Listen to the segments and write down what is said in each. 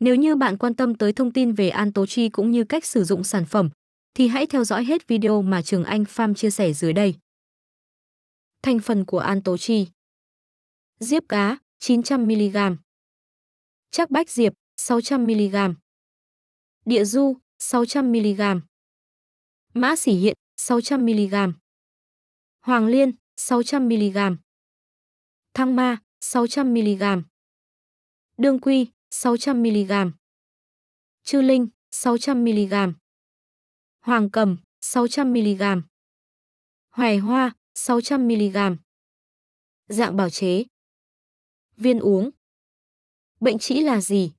Nếu như bạn quan tâm tới thông tin về An Tố Chi cũng như cách sử dụng sản phẩm, thì hãy theo dõi hết video mà Trường Anh Farm chia sẻ dưới đây. Thành phần của An Tố Chi Diếp cá 900mg Chắc bách diệp 600mg Địa du 600mg Mã sỉ hiện 600mg Hoàng liên 600mg Thăng ma 600mg Đương quy 600mg Chư Linh 600mg Hoàng Cầm 600mg Hoài Hoa 600mg Dạng bào chế Viên uống Bệnh trĩ là gì?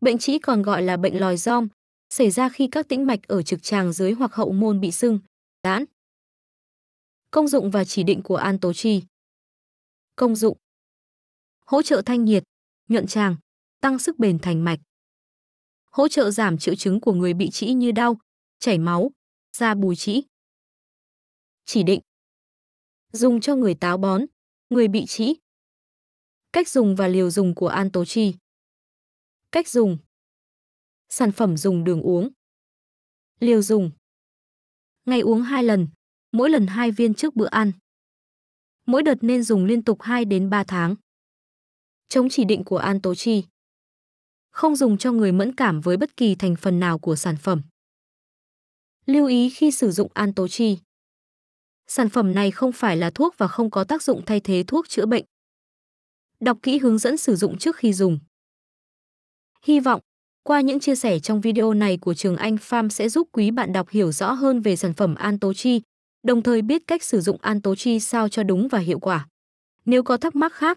Bệnh trĩ còn gọi là bệnh lòi giom, xảy ra khi các tĩnh mạch ở trực tràng dưới hoặc hậu môn bị sưng, giãn. Công dụng và chỉ định của an tố Chi. Công dụng Hỗ trợ thanh nhiệt, nhuận tràng, tăng sức bền thành mạch. Hỗ trợ giảm triệu chứng của người bị trĩ như đau, chảy máu, da bùi trĩ. Chỉ định Dùng cho người táo bón, người bị trĩ. Cách dùng và liều dùng của an tố chi Cách dùng Sản phẩm dùng đường uống Liều dùng Ngày uống 2 lần, mỗi lần 2 viên trước bữa ăn. Mỗi đợt nên dùng liên tục 2 đến 3 tháng chống chỉ định của an tố chi. Không dùng cho người mẫn cảm với bất kỳ thành phần nào của sản phẩm. Lưu ý khi sử dụng an tố chi. Sản phẩm này không phải là thuốc và không có tác dụng thay thế thuốc chữa bệnh. Đọc kỹ hướng dẫn sử dụng trước khi dùng. Hy vọng, qua những chia sẻ trong video này của Trường Anh Farm sẽ giúp quý bạn đọc hiểu rõ hơn về sản phẩm An Tố Chi, đồng thời biết cách sử dụng An Tố Chi sao cho đúng và hiệu quả. Nếu có thắc mắc khác,